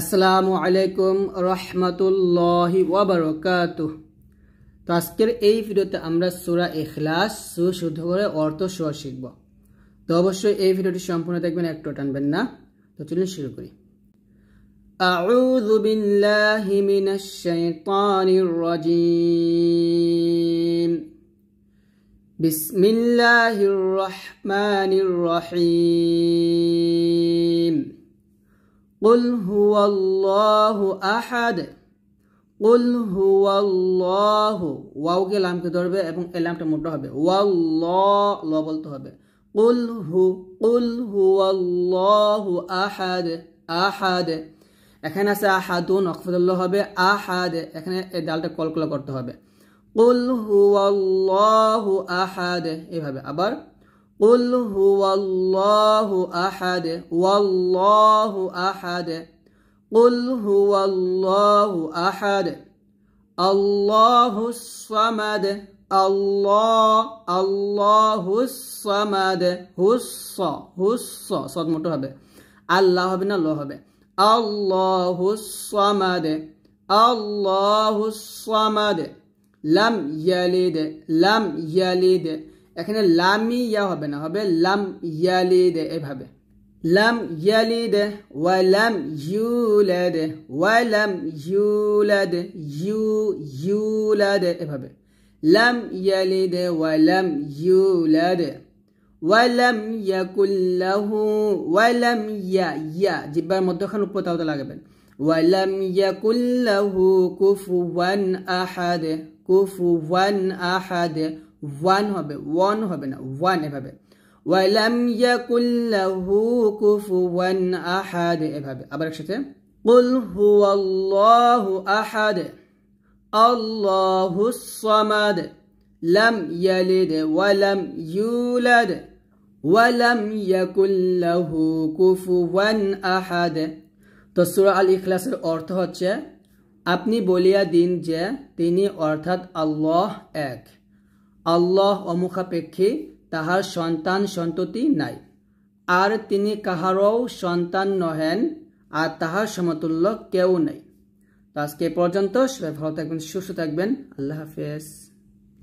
আসসালামু আলাইকুম রহমতুল্লাহ ওবরকাত তো আজকের এই ভিডিওতে আমরা সুরা এখলাস সুশুদ্ধ করে অর্থ সুয়া শিখব তো অবশ্যই এই ভিডিওটি সম্পূর্ণ দেখবেন একটু টানবেন না তো চলুন শুরু করি أعوذ بالله من الشيطان الرجيم بسم الله الرحمن الرحيم قل هو الله أحد قل هو الله ওয়াওকে লামকে ধরবে এবং এই লামটা মোটা হবে ওয়াল্লাহ ল বলতে হবে قل হু قل هو الله أحد أحد এখানে আছে আহাদুন অকফদুল্লাহ হবে আহাদ এখানে এই ডালটা কলকলা করতে হবে قل هو الله أحد এভাবে আবার قل هو الله أحد والله أحد قل هو الله أحد الله الصمد الله الله الصمد هص هص صد মোটা হবে আল্লাহ হবে না ল হবে الله الصمد الله الصمد لم يلد لم يلد এখানে লামি ইয়া হবে না হবে লাম ইয়ালিদে এভাবে লাম ইয়ালিদে ওয়ালাম ইউলাদে লাম ইউলাদে ইউ ইউলাদে এভাবে লাম ইয়ালিদে লাম ইউলাদে ওয়ালাম ইয়াকুল্লাহু ওয়ালাম ইয়া ইয়া জিব্বার মধ্যখান উপর তাওতে লাগাবেন ওয়ালাম ইয়াকুল্লাহু কুফুওয়ান আহাদ কুফুওয়ান আহাদ ওয়ান হবে ওয়ান হবে না ওয়ান এভাবে ওয়ালাম ইয়াকুল্লাহু কুফুওয়ান আহাদ এভাবে আবার একসাথে কুল হুয়াল্লাহু আহাদ আল্লাহু সামাদ লাম ইয়ালিদ ওয়ালাম ইউলাদ ওয়ালাম ইয়াকুল্লাহু কুফুওয়ান আহাদ তো সূরা আল ইখলাসের অর্থ হচ্ছে আপনি বলিয়া দিন যে তিনি অর্থাৎ আল্লাহ এক আল্লাহ অমুখাপেক্ষে তাহার সন্তান সন্ততি নাই আর তিনি কাহারও সন্তান নহেন আর তাহার সমতুল্য কেউ নাই আজকে পর্যন্ত সবাই ভালো থাকবেন সুস্থ থাকবেন আল্লাহ হাফেজ